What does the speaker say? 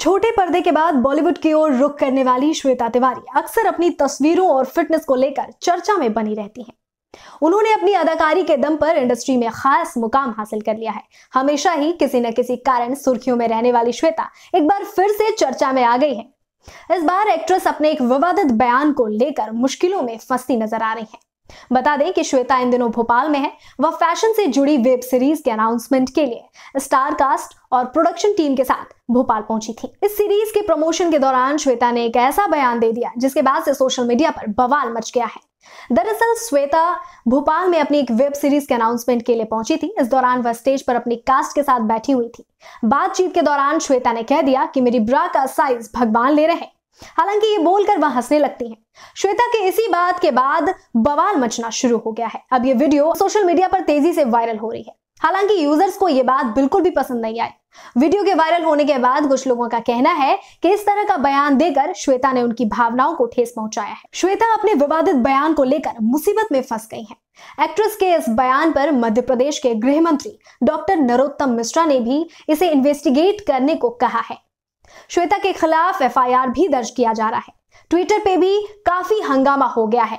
छोटे पर्दे के बाद बॉलीवुड की ओर रुख करने वाली श्वेता तिवारी अक्सर अपनी तस्वीरों और फिटनेस को लेकर चर्चा में बनी रहती हैं उन्होंने अपनी अदाकारी के दम पर इंडस्ट्री में खास मुकाम हासिल कर लिया है हमेशा ही किसी न किसी कारण सुर्खियों में रहने वाली श्वेता एक बार फिर से चर्चा में आ गई है इस बार एक्ट्रेस अपने एक विवादित बयान को लेकर मुश्किलों में फंसती नजर आ रही है बता दें कि श्वेता इन दिनों भोपाल में है वह फैशन से जुड़ी वेब सीरीज के अनाउंसमेंट के लिए स्टार कास्ट और प्रोडक्शन टीम के साथ भोपाल पहुंची थी इस सीरीज के प्रमोशन के दौरान श्वेता ने एक ऐसा बयान दे दिया जिसके बाद से सोशल मीडिया पर बवाल मच गया है दरअसल श्वेता भोपाल में अपनी एक वेब सीरीज के अनाउंसमेंट के लिए पहुंची थी इस दौरान वह स्टेज पर अपनी कास्ट के साथ बैठी हुई थी बातचीत के दौरान श्वेता ने कह दिया कि मेरी ब्रा का साइज भगवान ले रहे हैं हालांकि ये बोलकर वह हंसने लगती हैं। श्वेता के इसी बात के बाद बवाल मचना शुरू हो गया है अब ये वीडियो सोशल मीडिया पर तेजी से वायरल हो रही है हालांकि यूजर्स को ये बात बिल्कुल भी पसंद नहीं आई वीडियो के वायरल होने के बाद कुछ लोगों का कहना है कि इस तरह का बयान देकर श्वेता ने उनकी भावनाओं को ठेस पहुंचाया है श्वेता अपने विवादित बयान को लेकर मुसीबत में फंस गई हैं। एक्ट्रेस के इस बयान पर मध्य प्रदेश के गृह मंत्री डॉक्टर नरोत्तम मिश्रा ने भी इसे इन्वेस्टिगेट करने को कहा है श्वेता के खिलाफ एफआईआर भी दर्ज किया जा रहा है ट्विटर पे भी काफी हंगामा हो गया है